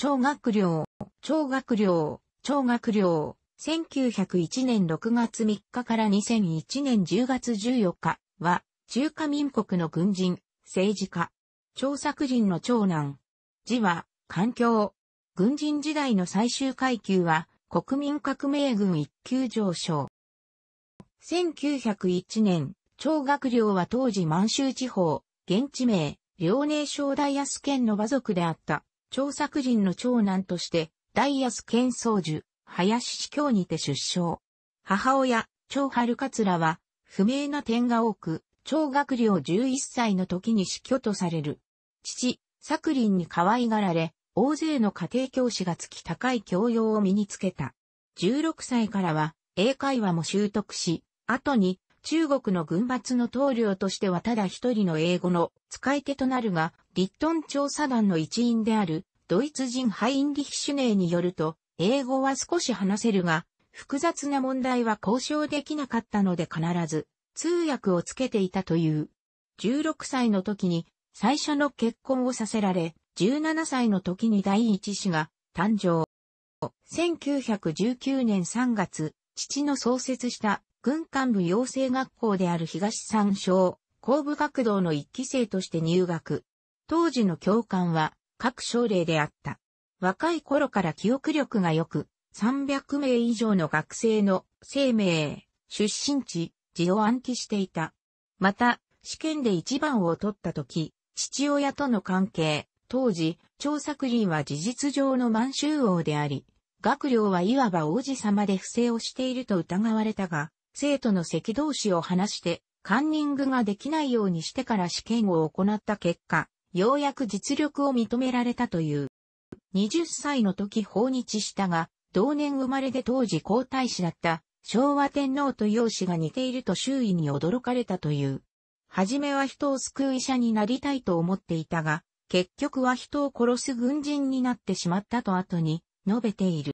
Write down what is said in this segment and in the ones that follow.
超学寮、超学寮、超学寮、1901年6月3日から2001年10月14日は、中華民国の軍人、政治家、張作人の長男。字は、環境。軍人時代の最終階級は、国民革命軍一級上昇。1901年、張学寮は当時満州地方、現地名、遼寧省大安県の馬族であった。長作人の長男として、大安健宗樹、林司教にて出生。母親、長春桂は、不明な点が多く、長学寮11歳の時に死去とされる。父、作林に可愛がられ、大勢の家庭教師がつき高い教養を身につけた。16歳からは、英会話も習得し、後に中国の軍閥の棟梁としてはただ一人の英語の使い手となるが、リットン調査団の一員である、ドイツ人ハインリヒシュネーによると、英語は少し話せるが、複雑な問題は交渉できなかったので必ず通訳をつけていたという。16歳の時に最初の結婚をさせられ、17歳の時に第一子が誕生。1919年3月、父の創設した軍幹部養成学校である東三省、工部学堂の一期生として入学。当時の教官は、各省令であった。若い頃から記憶力が良く、300名以上の学生の生命、出身地、地を暗記していた。また、試験で一番を取った時、父親との関係、当時、張作林は事実上の満州王であり、学寮はいわば王子様で不正をしていると疑われたが、生徒の赤同士を話して、カンニングができないようにしてから試験を行った結果、ようやく実力を認められたという。20歳の時訪日したが、同年生まれで当時皇太子だった昭和天皇と容姿が似ていると周囲に驚かれたという。はじめは人を救う医者になりたいと思っていたが、結局は人を殺す軍人になってしまったと後に述べている。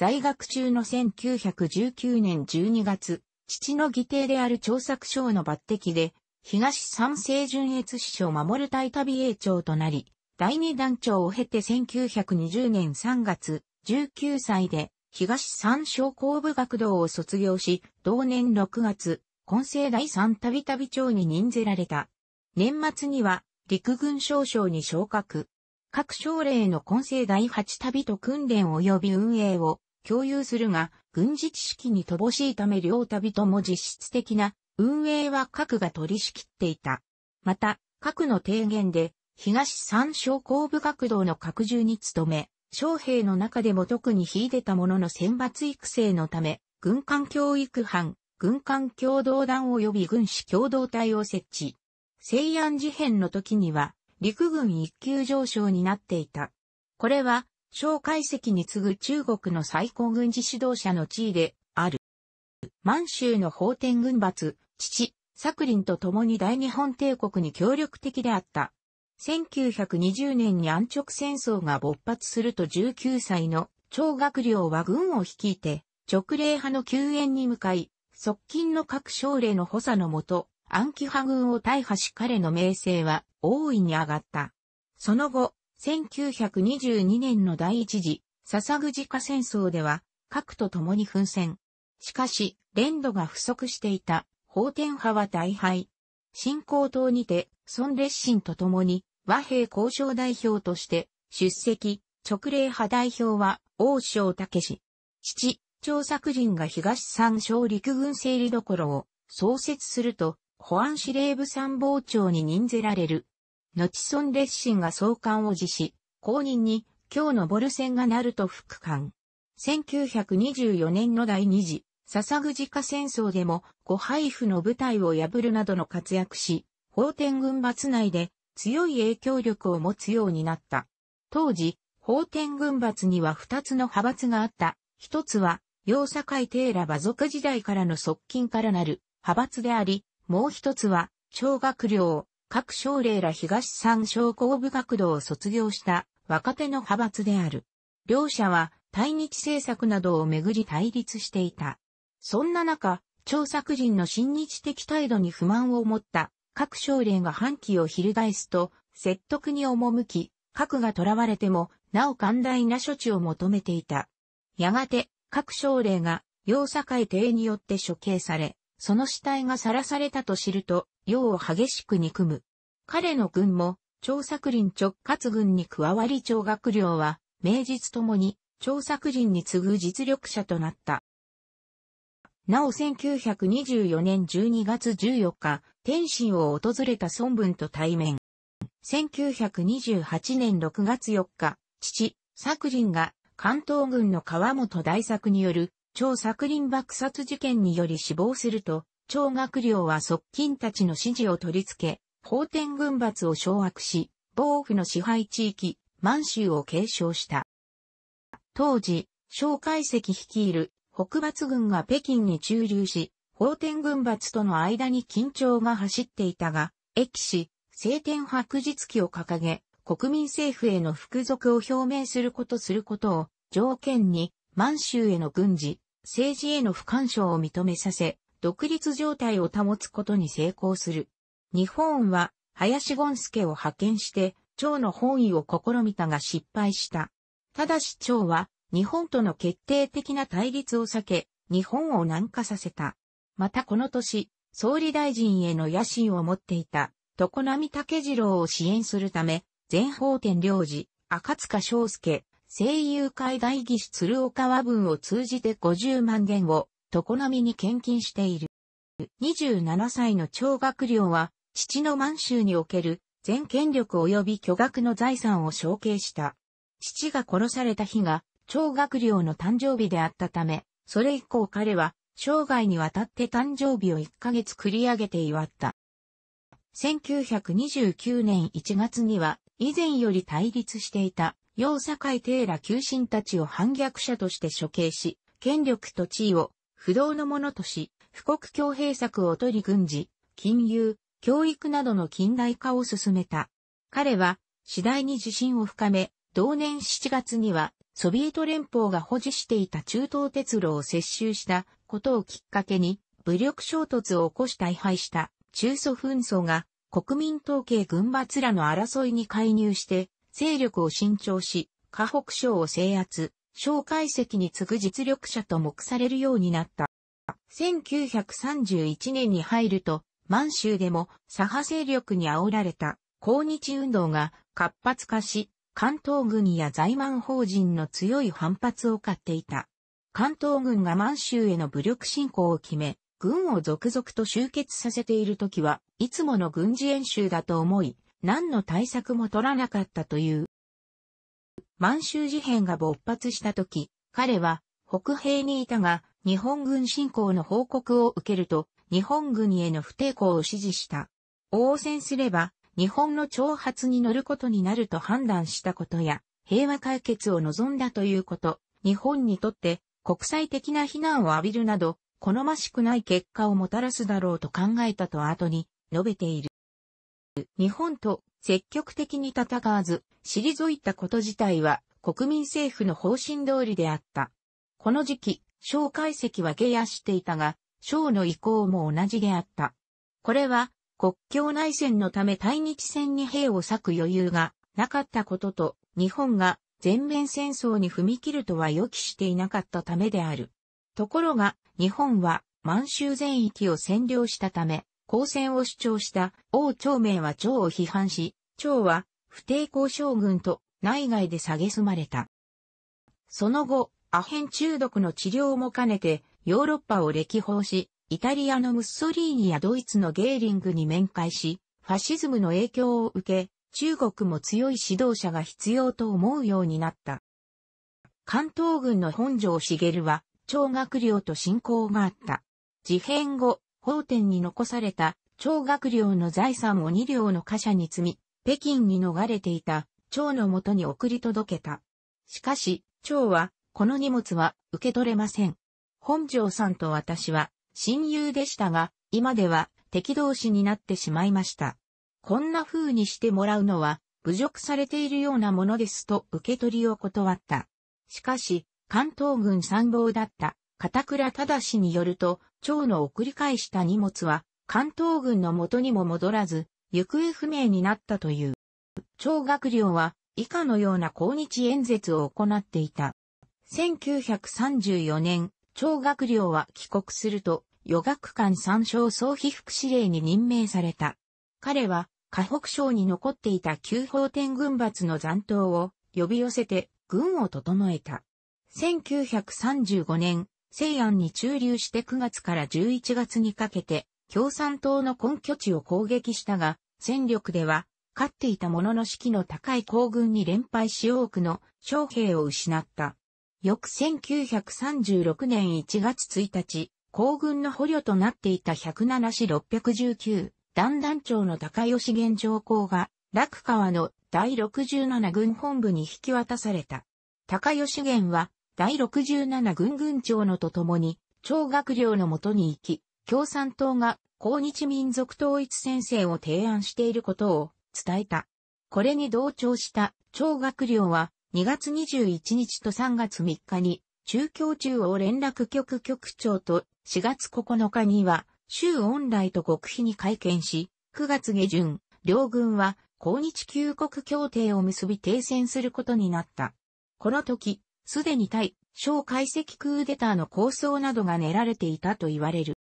在学中の1919年12月、父の義弟である張作省の抜擢で、東三世純越支所守る隊旅営長となり、第二団長を経て1920年3月、19歳で、東三省工部学堂を卒業し、同年6月、今世第三旅旅長に任ぜられた。年末には、陸軍少将に昇格。各省令の混成第八旅と訓練及び運営を共有するが、軍事知識に乏しいため両旅とも実質的な運営は核が取り仕切っていた。また、核の提言で、東三省工部学童の拡充に努め、将兵の中でも特に秀でたものの選抜育成のため、軍艦教育班、軍艦共同団及び軍師共同体を設置。西安事変の時には、陸軍一級上昇になっていた。これは、蒋介石に次ぐ中国の最高軍事指導者の地位である。満州の法天軍閥、父、作林と共に大日本帝国に協力的であった。1920年に安直戦争が勃発すると19歳の張学良は軍を率いて直令派の救援に向かい、側近の各省令の補佐のもと、暗記派軍を大破し彼の名声は大いに上がった。その後、1922年の第一次、笹ぐじ戦争では、核と共に奮戦。しかし、連土が不足していた、法天派は大敗。新興党にて、孫列心と共に、和平交渉代表として、出席、直令派代表は、王将武氏。父、張作人が東三省陸軍整理所を創設すると、保安司令部参謀長に任ぜられる後孫列心が総監を辞し、後任に、今日のボルセンがなると副官。1924年の第二次、笹ぐじか戦争でも、ご配布の部隊を破るなどの活躍し、法天軍閥内で強い影響力を持つようになった。当時、法天軍閥には二つの派閥があった。一つは、洋テーラ馬族時代からの側近からなる派閥であり、もう一つは、小学寮、各省令ら東三省工部学堂を卒業した若手の派閥である。両者は対日政策などをめぐり対立していた。そんな中、張作人の親日的態度に不満を持った各省令が反旗を翻すと説得に赴き、核が囚われても、なお寛大な処置を求めていた。やがて、各省令が、要境帝によって処刑され、その死体がさらされたと知ると、楊を激しく憎む。彼の軍も、張作林直轄軍に加わり張学良は、名実ともに、張作林に次ぐ実力者となった。なお1924年12月14日、天津を訪れた孫文と対面。1928年6月4日、父、作林が関東軍の川本大作による、張作林爆殺事件により死亡すると、長学寮は側近たちの支持を取り付け、法天軍閥を掌握し、防府の支配地域、満州を継承した。当時、蒋介石率いる北伐軍が北京に駐留し、法天軍閥との間に緊張が走っていたが、駅氏、晴天白日記を掲げ、国民政府への服属を表明することすることを条件に、満州への軍事、政治への不干渉を認めさせ、独立状態を保つことに成功する。日本は、林権助を派遣して、蝶の本位を試みたが失敗した。ただし蝶は、日本との決定的な対立を避け、日本を南下させた。またこの年、総理大臣への野心を持っていた、常波武次郎を支援するため、全方天領事、赤塚章介、声優会代議士鶴岡和文を通じて50万元を常みに献金している。27歳の長学寮は、父の満州における全権力及び巨額の財産を承継した。父が殺された日が、長学寮の誕生日であったため、それ以降彼は、生涯にわたって誕生日を1ヶ月繰り上げて祝った。1929年1月には、以前より対立していた、洋堺帝ら旧臣たちを反逆者として処刑し、権力と地位を不動のものとし、富国強兵策を取り軍事、金融、教育などの近代化を進めた。彼は次第に自信を深め、同年7月にはソビエト連邦が保持していた中東鉄路を接収したことをきっかけに武力衝突を起こし大敗した中ソ紛争が国民統計軍閥らの争いに介入して勢力を伸長し、河北省を制圧。蒋介石に次ぐ実力者と目されるようになった。1931年に入ると、満州でも左派勢力に煽られた抗日運動が活発化し、関東軍や在満法人の強い反発を買っていた。関東軍が満州への武力侵攻を決め、軍を続々と集結させている時はいつもの軍事演習だと思い、何の対策も取らなかったという。満州事変が勃発した時、彼は北平にいたが、日本軍侵攻の報告を受けると、日本軍への不抵抗を指示した。応戦すれば、日本の挑発に乗ることになると判断したことや、平和解決を望んだということ、日本にとって国際的な非難を浴びるなど、好ましくない結果をもたらすだろうと考えたと後に述べている。日本と積極的に戦わず、退いたこと自体は国民政府の方針通りであった。この時期、蒋介石は下野していたが、蒋の意向も同じであった。これは、国境内戦のため対日戦に兵を割く余裕がなかったことと、日本が全面戦争に踏み切るとは予期していなかったためである。ところが、日本は満州全域を占領したため、抗戦を主張した王朝明は長を批判し、長は不抵抗将軍と内外で蔑まれた。その後、アヘン中毒の治療も兼ねてヨーロッパを歴訪し、イタリアのムッソリーニやドイツのゲーリングに面会し、ファシズムの影響を受け、中国も強い指導者が必要と思うようになった。関東軍の本城茂は、張学寮と親交があった。事変後、法典に残された張学寮の財産を二両の貨車に積み、北京に逃れていた、蝶のもとに送り届けた。しかし、蝶は、この荷物は受け取れません。本庄さんと私は、親友でしたが、今では敵同士になってしまいました。こんな風にしてもらうのは、侮辱されているようなものですと受け取りを断った。しかし、関東軍参謀だった片倉忠によると、蝶の送り返した荷物は、関東軍の元にも戻らず、行方不明になったという。張学良は以下のような抗日演説を行っていた。1934年、張学良は帰国すると、予学館参照総被副司令に任命された。彼は、河北省に残っていた旧法天軍閥の残党を呼び寄せて軍を整えた。1935年、西安に駐留して9月から11月にかけて、共産党の根拠地を攻撃したが、戦力では、勝っていた者の士気の高い皇軍に連敗し多くの将兵を失った。翌1936年1月1日、皇軍の捕虜となっていた107市619、団団長の高吉源上皇が、楽川の第67軍本部に引き渡された。高吉源は、第67軍軍長のとともに、長学寮のもとに行き、共産党が抗日民族統一戦線を提案していることを伝えた。これに同調した張学良は2月21日と3月3日に中共中央連絡局局長と4月9日には州恩来と極秘に会見し、9月下旬、両軍は抗日旧国協定を結び停戦することになった。この時、すでに対、小解析クーデターの構想などが練られていたと言われる。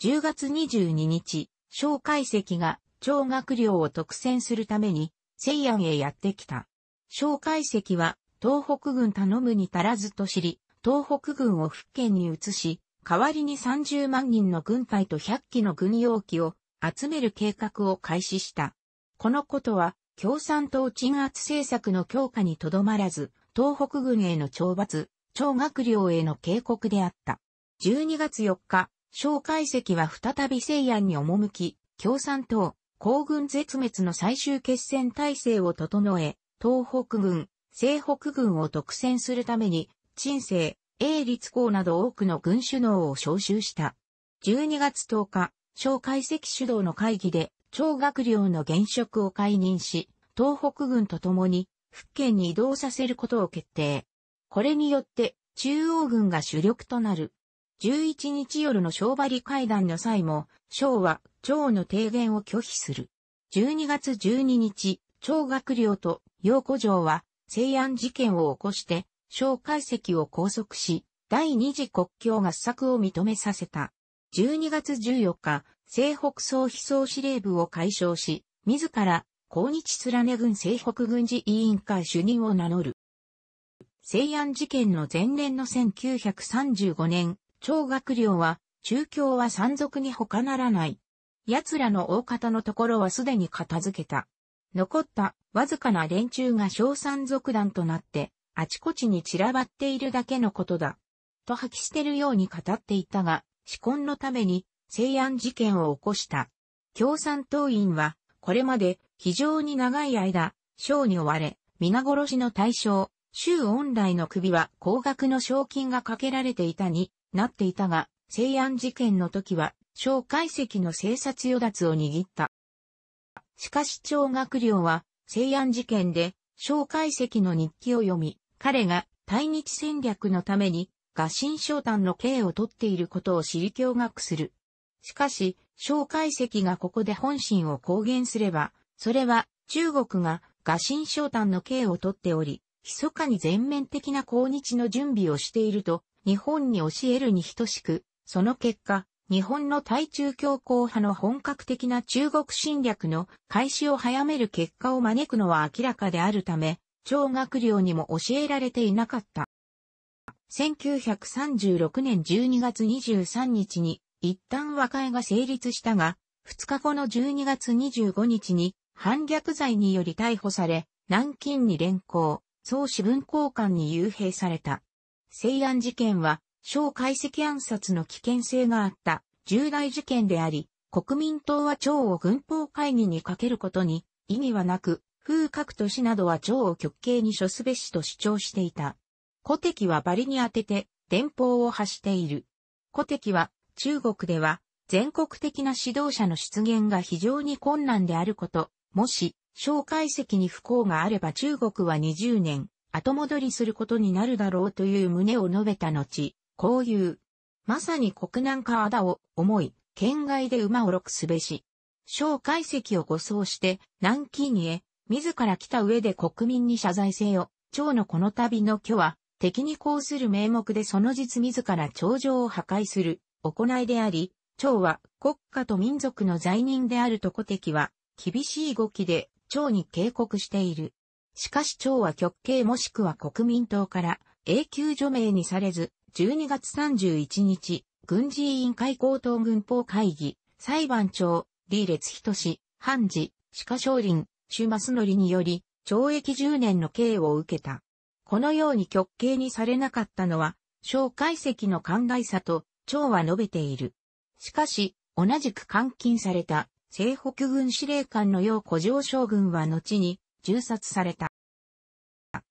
10月22日、蒋介石が超学寮を特選するために、西安へやってきた。蒋介石は、東北軍頼むに足らずと知り、東北軍を福建に移し、代わりに30万人の軍隊と100機の軍用機を集める計画を開始した。このことは、共産党鎮圧政策の強化にとどまらず、東北軍への懲罰、超学寮への警告であった。12月4日、蒋介石は再び西安に赴き、共産党、皇軍絶滅の最終決戦体制を整え、東北軍、西北軍を独占するために、陳政、英立公など多くの軍首脳を招集した。12月10日、蒋介石主導の会議で、超学寮の現職を解任し、東北軍と共に、福建に移動させることを決定。これによって、中央軍が主力となる。11日夜の小張会談の際も、省は、長の提言を拒否する。12月12日、長学僚と陽子城は、西安事件を起こして、蒋解石を拘束し、第二次国境合作を認めさせた。12月14日、西北総非総司令部を解消し、自ら、抗日連軍西北軍事委員会主任を名乗る。西安事件の前年の1935年、長学寮は、中京は山賊に他ならない。奴らの大方のところはすでに片付けた。残ったわずかな連中が小山賊団となって、あちこちに散らばっているだけのことだ。と吐き捨てるように語っていたが、死婚のために西安事件を起こした。共産党員は、これまで非常に長い間、賞に追われ、皆殺しの対象、州恩来の首は高額の賞金がかけられていたになっていたが、西安事件の時は、蒋介石の生殺与奪を握った。しかし張学良は、西安事件で、蒋介石の日記を読み、彼が対日戦略のために、合心昇丹の刑を取っていることを知り驚愕する。しかし、蒋介石がここで本心を公言すれば、それは中国が合心昇丹の刑を取っており、密かに全面的な抗日の準備をしていると日本に教えるに等しく、その結果、日本の対中強硬派の本格的な中国侵略の開始を早める結果を招くのは明らかであるため、超学寮にも教えられていなかった。1936年12月23日に一旦和解が成立したが、2日後の12月25日に反逆罪により逮捕され、南京に連行、総私文交換に幽閉された。西安事件は、小解析暗殺の危険性があった重大事件であり、国民党は蝶を軍法会議にかけることに意義はなく、風格都市などは蝶を極刑に処すべしと主張していた。古敵はバリに当てて、電報を発している。古敵は、中国では、全国的な指導者の出現が非常に困難であること、もし、小解析に不幸があれば中国は20年、後戻りすることになるだろうという旨を述べた後、こういう。まさに国難かあだを思い、県外で馬をろくすべし。小解析を護送して、南京にへ、自ら来た上で国民に謝罪せよ。長のこの度の虚は、敵にこうする名目でその実自ら頂上を破壊する、行いであり、長は国家と民族の罪人であると古敵は、厳しい動きで長に警告している。しかし長は極刑もしくは国民党から永久除名にされず、12月31日、軍事委員会高等軍法会議、裁判長、李列仁判事、鹿少林、朱正則により、懲役10年の刑を受けた。このように極刑にされなかったのは、小解析の寛大さと、長は述べている。しかし、同じく監禁された、西北軍司令官のう、古城将軍は後に、銃殺された。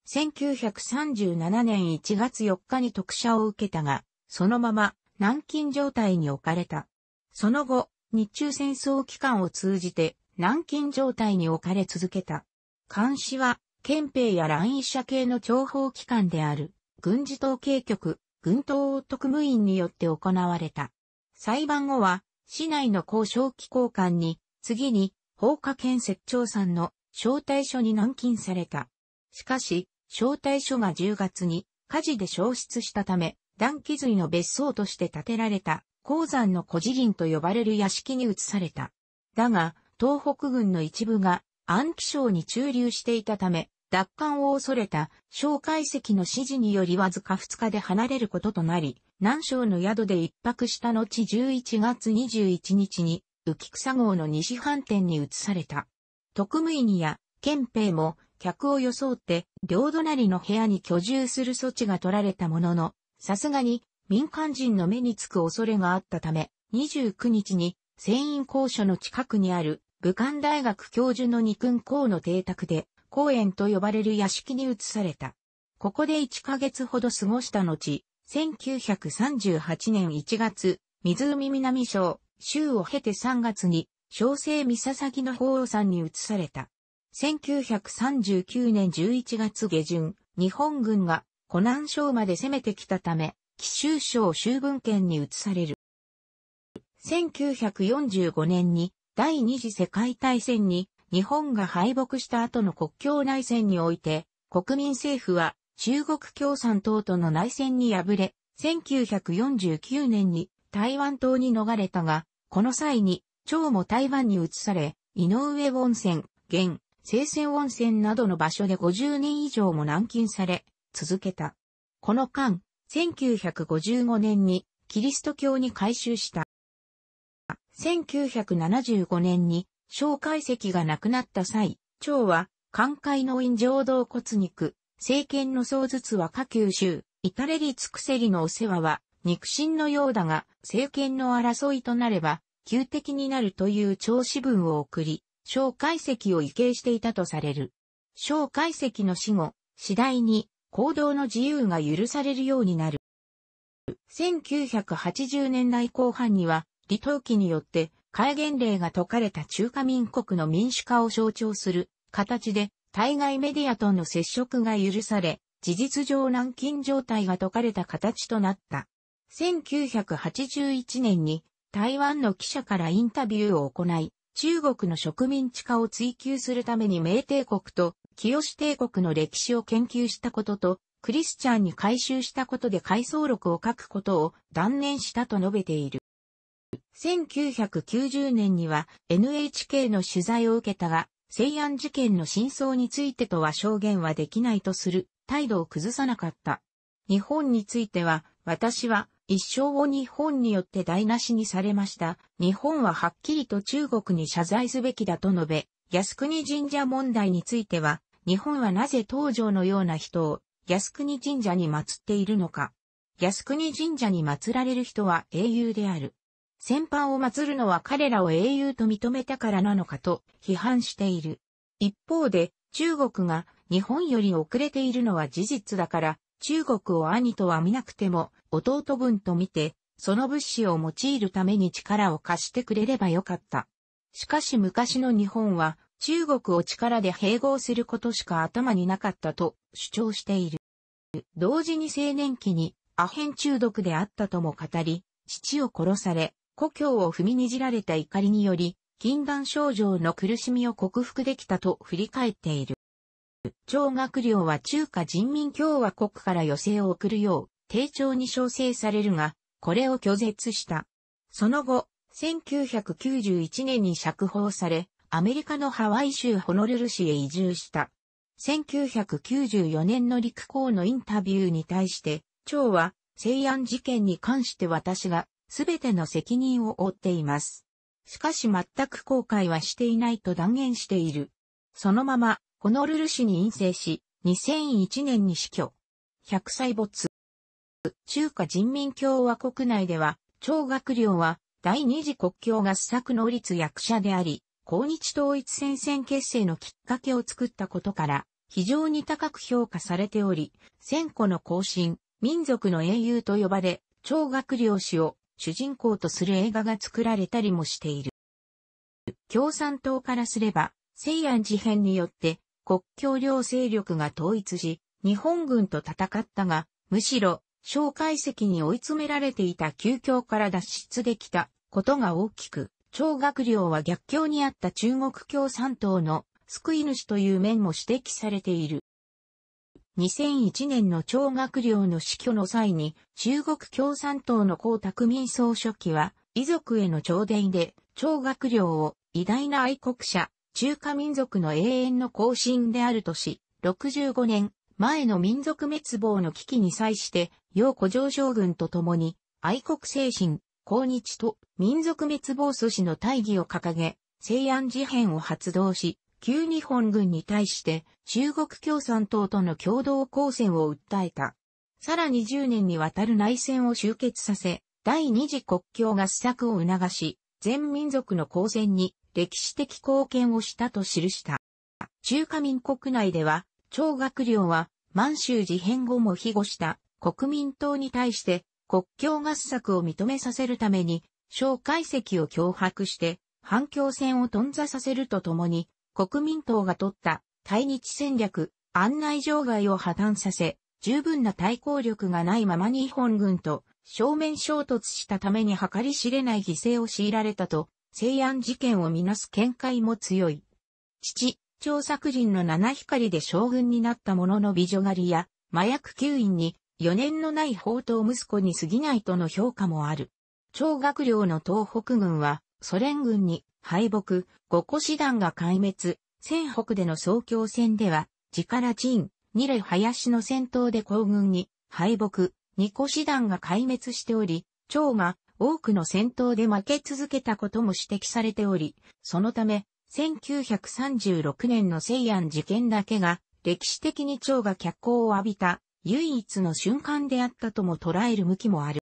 1937年1月4日に特赦を受けたが、そのまま軟禁状態に置かれた。その後、日中戦争期間を通じて軟禁状態に置かれ続けた。監視は、憲兵や乱医者系の諜報機関である、軍事統計局、軍統特務員によって行われた。裁判後は、市内の交渉機構官に、次に、法科建設長さんの招待書に軟禁された。しかし、招待所が10月に火事で消失したため、断気髄の別荘として建てられた、鉱山の孤児林と呼ばれる屋敷に移された。だが、東北軍の一部が安記省に駐留していたため、奪還を恐れた蒋介石の指示によりわずか2日で離れることとなり、南省の宿で一泊した後11月21日に浮草号の西飯店に移された。特務員や憲兵も客を装って両隣の部屋に居住する措置が取られたものの、さすがに民間人の目につく恐れがあったため、29日に船員校所の近くにある武漢大学教授の二君校の邸宅で、公園と呼ばれる屋敷に移された。ここで1ヶ月ほど過ごした後、1938年1月、湖南省、州を経て3月に、小生三佐々木の法王山に移された。1939年11月下旬、日本軍が湖南省まで攻めてきたため、紀州省州軍圏に移される。1945年に第二次世界大戦に日本が敗北した後の国境内戦において、国民政府は中国共産党との内戦に敗れ、1949年に台湾島に逃れたが、この際に、張も台湾に移され、井上温泉、現、清泉温泉などの場所で50年以上も軟禁され、続けた。この間、1955年にキリスト教に改修した。1975年に、小解石が亡くなった際、長は、寛解の院浄道骨肉、政権の創術は下級州、至れり尽くせりのお世話は、肉親のようだが、政権の争いとなれば、旧敵になるという長子文を送り、蒋介石を畏敬していたとされる。蒋介石の死後、次第に行動の自由が許されるようになる。1980年代後半には、李登輝によって戒厳令が解かれた中華民国の民主化を象徴する形で、対外メディアとの接触が許され、事実上軟禁状態が解かれた形となった。1981年に台湾の記者からインタビューを行い、中国の植民地化を追求するために明帝国と清帝国の歴史を研究したことと、クリスチャンに改修したことで回想録を書くことを断念したと述べている。1990年には NHK の取材を受けたが、西安事件の真相についてとは証言はできないとする態度を崩さなかった。日本については、私は一生を日本によって台無しにされました。日本ははっきりと中国に謝罪すべきだと述べ、靖国神社問題については、日本はなぜ東条のような人を靖国神社に祀っているのか。靖国神社に祀られる人は英雄である。先般を祀るのは彼らを英雄と認めたからなのかと批判している。一方で、中国が日本より遅れているのは事実だから、中国を兄とは見なくても弟分と見て、その物資を用いるために力を貸してくれればよかった。しかし昔の日本は中国を力で併合することしか頭になかったと主張している。同時に青年期にアヘン中毒であったとも語り、父を殺され、故郷を踏みにじられた怒りにより、禁断症状の苦しみを克服できたと振り返っている。長学寮は中華人民共和国から寄せを送るよう、丁重に招請されるが、これを拒絶した。その後、1991年に釈放され、アメリカのハワイ州ホノルル市へ移住した。1994年の陸港のインタビューに対して、長は、西安事件に関して私が、すべての責任を負っています。しかし全く後悔はしていないと断言している。そのまま、ホノルル市に陰性し、2001年に死去。100歳没。中華人民共和国内では、張学良は第二次国境合作の立役者であり、抗日統一戦線結成のきっかけを作ったことから、非常に高く評価されており、千個の行進、民族の英雄と呼ばれ、張学良氏を主人公とする映画が作られたりもしている。共産党からすれば、西安事変によって国境両勢力が統一し、日本軍と戦ったが、むしろ、蒋介石に追い詰められていた旧境から脱出できたことが大きく、超学寮は逆境にあった中国共産党の救い主という面も指摘されている。2001年の超学寮の死去の際に、中国共産党の江沢民総書記は、遺族への弔電で、超学寮を偉大な愛国者、中華民族の永遠の行進であるとし、65年前の民族滅亡の危機に際して、洋古上将軍と共に、愛国精神、抗日と民族滅亡阻止の大義を掲げ、西安事変を発動し、旧日本軍に対して中国共産党との共同抗戦を訴えた。さらに10年にわたる内戦を終結させ、第二次国境合作を促し、全民族の抗戦に歴史的貢献をしたと記した。中華民国内では、張学良は満州事変後も庇護した国民党に対して国境合作を認めさせるために、蒋介石を脅迫して反共戦を頓挫させるとともに、国民党が取った対日戦略、案内場外を破綻させ、十分な対抗力がないまま日本軍と正面衝突したために計り知れない犠牲を強いられたと西安事件をみなす見解も強い。父、張作人の七光で将軍になった者の美女狩りや、麻薬吸引に、余念のない宝刀息子に過ぎないとの評価もある。張学良の東北軍は、ソ連軍に敗北、五個師団が壊滅、戦北での総共戦では、力陣、二例林の戦闘で皇軍に敗北、二個師団が壊滅しており、張が多くの戦闘で負け続けたことも指摘されており、そのため、1936年の西安事件だけが、歴史的に蝶が脚光を浴びた唯一の瞬間であったとも捉える向きもある。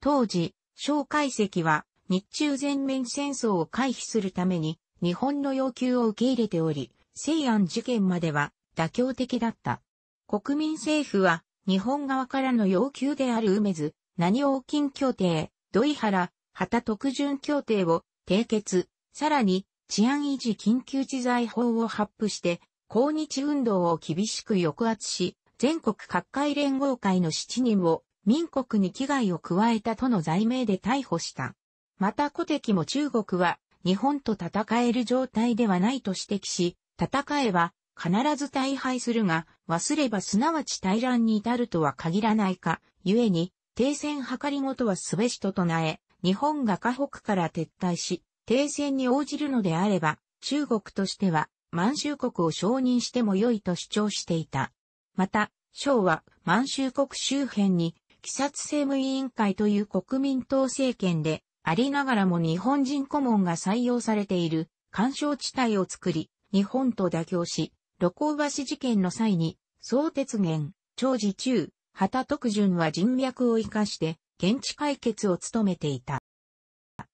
当時、蒋介石は日中全面戦争を回避するために日本の要求を受け入れており、西安事件までは妥協的だった。国民政府は日本側からの要求である梅津、何王金協定、土井原、旗特巡協定を締結、さらに治安維持緊急事罪法を発布して、抗日運動を厳しく抑圧し、全国各界連合会の7人を民国に危害を加えたとの罪名で逮捕した。また古敵も中国は日本と戦える状態ではないと指摘し、戦えば必ず大敗するが、忘ればすなわち大乱に至るとは限らないか、故に停戦はかりごとはすべしと唱え、日本が河北から撤退し、停戦に応じるのであれば、中国としては満州国を承認しても良いと主張していた。また、昭和、満州国周辺に、鬼殺政務委員会という国民党政権で、ありながらも日本人顧問が採用されている、干渉地帯を作り、日本と妥協し、露光橋事件の際に、総鉄源長寺中、畑徳順は人脈を生かして、現地解決を務めていた。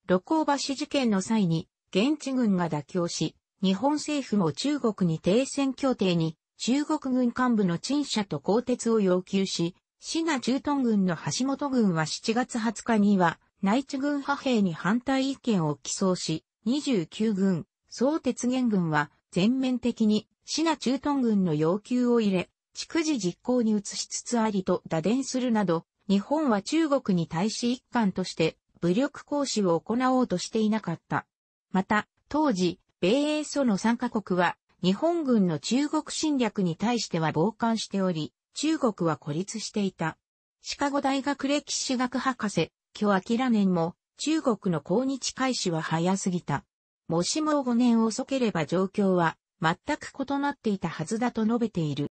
露光橋事件の際に、現地軍が妥協し、日本政府も中国に停戦協定に、中国軍幹部の陳謝と更迭を要求し、シナ駐屯軍の橋本軍は7月20日には、内地軍派兵に反対意見を起草し、29軍、総鉄元軍は全面的にシナ駐屯軍の要求を入れ、逐次実行に移しつつありと打電するなど、日本は中国に対し一貫として武力行使を行おうとしていなかった。また、当時、米英ソの参カ国は日本軍の中国侵略に対しては傍観しており、中国は孤立していた。シカゴ大学歴史学博士、巨明年も、中国の抗日開始は早すぎた。もしも5年遅ければ状況は全く異なっていたはずだと述べている。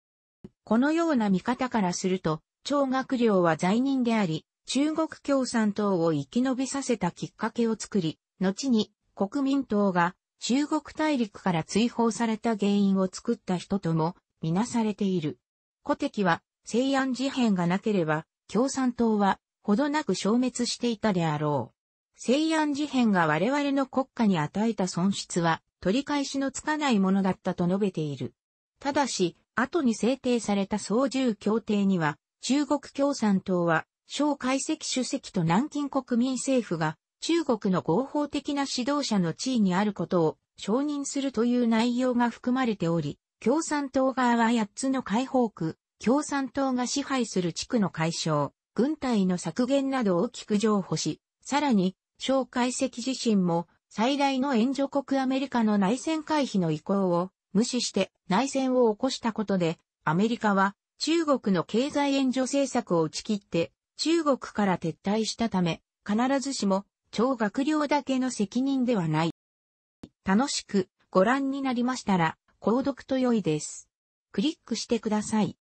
このような見方からすると、張学良は罪人であり、中国共産党を生き延びさせたきっかけを作り、後に国民党が中国大陸から追放された原因を作った人ともみなされている。古敵は西安事変がなければ共産党はほどなく消滅していたであろう。西安事変が我々の国家に与えた損失は取り返しのつかないものだったと述べている。ただし、後に制定された操縦協定には、中国共産党は、蒋介石主席と南京国民政府が、中国の合法的な指導者の地位にあることを承認するという内容が含まれており、共産党側は8つの解放区、共産党が支配する地区の解消、軍隊の削減などを大きく譲歩し、さらに、蒋介石自身も最大の援助国アメリカの内戦回避の意向を無視して内戦を起こしたことで、アメリカは中国の経済援助政策を打ち切って中国から撤退したため、必ずしも超学寮だけの責任ではない。楽しくご覧になりましたら、購読と良いです。クリックしてください。